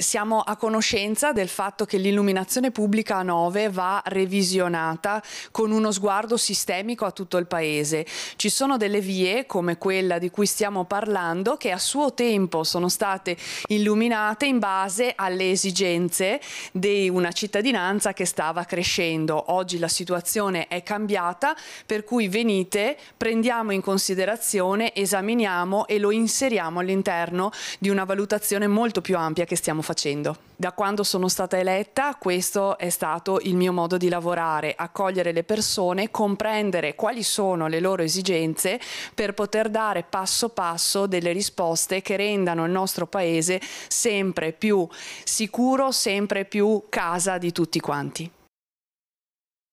siamo a conoscenza del fatto che l'illuminazione pubblica a 9 va revisionata con uno sguardo sistemico a tutto il paese. Ci sono delle vie come quella di cui stiamo parlando che a suo tempo sono state illuminate in base alle esigenze di una cittadinanza che stava crescendo. Oggi la situazione è cambiata per cui venite, prendiamo in considerazione, esaminiamo e lo inseriamo all'interno di una valutazione molto più ampia che stiamo facendo facendo. Da quando sono stata eletta questo è stato il mio modo di lavorare, accogliere le persone, comprendere quali sono le loro esigenze per poter dare passo passo delle risposte che rendano il nostro paese sempre più sicuro, sempre più casa di tutti quanti.